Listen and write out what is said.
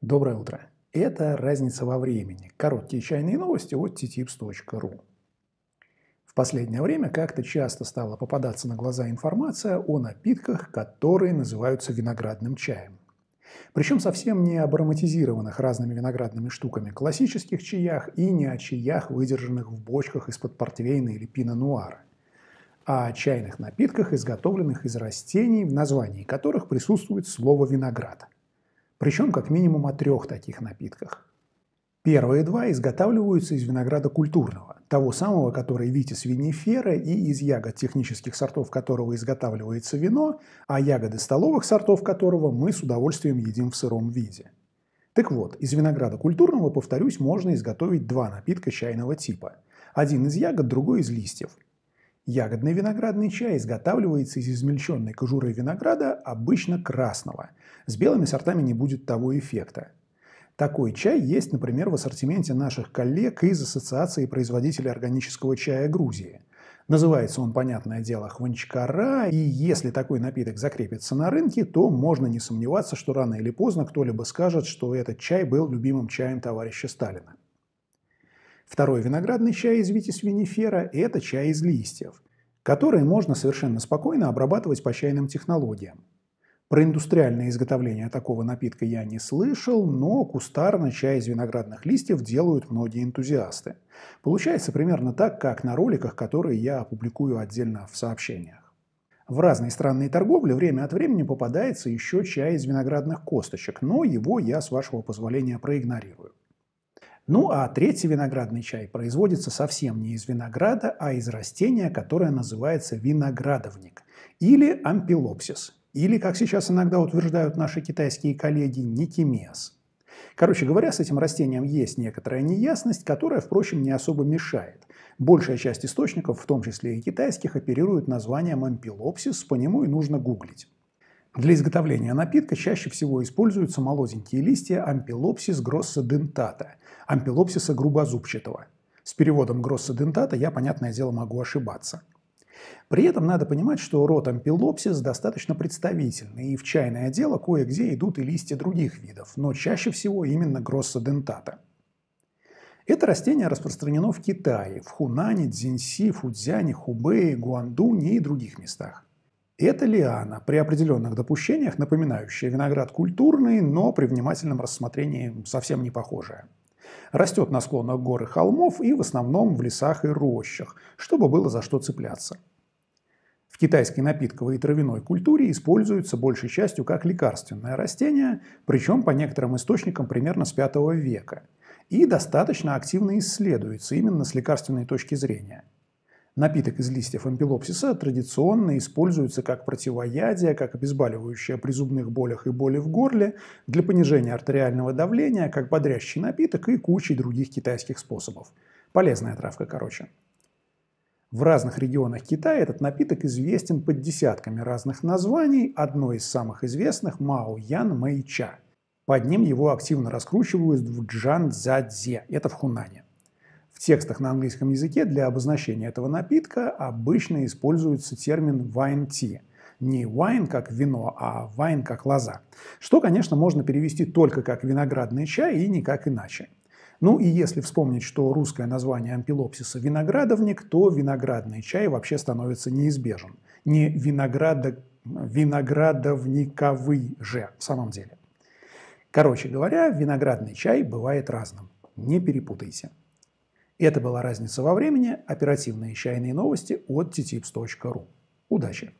Доброе утро. Это разница во времени. Короткие чайные новости от ttipс.ru. В последнее время как-то часто стала попадаться на глаза информация о напитках, которые называются виноградным чаем. Причем совсем не об ароматизированных разными виноградными штуками классических чаях и не о чаях, выдержанных в бочках из-под портвейна или пино-нуара а о чайных напитках, изготовленных из растений, в названии которых присутствует слово «виноград». Причем как минимум о трех таких напитках. Первые два изготавливаются из винограда культурного, того самого, который витис винифера и из ягод технических сортов которого изготавливается вино, а ягоды столовых сортов которого мы с удовольствием едим в сыром виде. Так вот, из винограда культурного, повторюсь, можно изготовить два напитка чайного типа. Один из ягод, другой из листьев. Ягодный виноградный чай изготавливается из измельченной кожуры винограда, обычно красного. С белыми сортами не будет того эффекта. Такой чай есть, например, в ассортименте наших коллег из Ассоциации производителей органического чая Грузии. Называется он, понятное дело, хванчкара, и если такой напиток закрепится на рынке, то можно не сомневаться, что рано или поздно кто-либо скажет, что этот чай был любимым чаем товарища Сталина. Второй виноградный чай из витис винифера – это чай из листьев, которые можно совершенно спокойно обрабатывать по чайным технологиям. Про индустриальное изготовление такого напитка я не слышал, но кустарно чай из виноградных листьев делают многие энтузиасты. Получается примерно так, как на роликах, которые я опубликую отдельно в сообщениях. В разные странные торговли время от времени попадается еще чай из виноградных косточек, но его я, с вашего позволения, проигнорирую. Ну а третий виноградный чай производится совсем не из винограда, а из растения, которое называется виноградовник или ампилопсис, или, как сейчас иногда утверждают наши китайские коллеги, никимес. Короче говоря, с этим растением есть некоторая неясность, которая, впрочем, не особо мешает. Большая часть источников, в том числе и китайских, оперируют названием ампилопсис, по нему и нужно гуглить. Для изготовления напитка чаще всего используются молоденькие листья ампилопсис гроссодентата, ампилопсиса грубозубчатого. С переводом гроссодентата я, понятное дело, могу ошибаться. При этом надо понимать, что род ампилопсис достаточно представительный, и в чайное дело кое-где идут и листья других видов, но чаще всего именно гроссодентата. Это растение распространено в Китае, в Хунане, Дзинси, Фудзяне, Хубэе, Гуандуне и других местах. Это лиана, при определенных допущениях напоминающая виноград культурный, но при внимательном рассмотрении совсем не похожая. Растет на склонах гор и холмов и в основном в лесах и рощах, чтобы было за что цепляться. В китайской напитковой и травяной культуре используется большей частью как лекарственное растение, причем по некоторым источникам примерно с V века. И достаточно активно исследуется именно с лекарственной точки зрения. Напиток из листьев ампилопсиса традиционно используется как противоядие, как обезболивающее при зубных болях и боли в горле, для понижения артериального давления, как бодрящий напиток и кучей других китайских способов. Полезная травка, короче. В разных регионах Китая этот напиток известен под десятками разных названий, одно из самых известных – Мао Ян Мэйча. Под ним его активно раскручивают в Джан Цзадзе, это в Хунане. В текстах на английском языке для обозначения этого напитка обычно используется термин wine tea. Не wine как вино, а wine как лоза. Что, конечно, можно перевести только как виноградный чай и никак иначе. Ну и если вспомнить, что русское название ампилопсиса – виноградовник, то виноградный чай вообще становится неизбежен. Не винограда, виноградовниковый же в самом деле. Короче говоря, виноградный чай бывает разным. Не перепутайте. Это была разница во времени. Оперативные чайные новости от ttipс.ru. Удачи!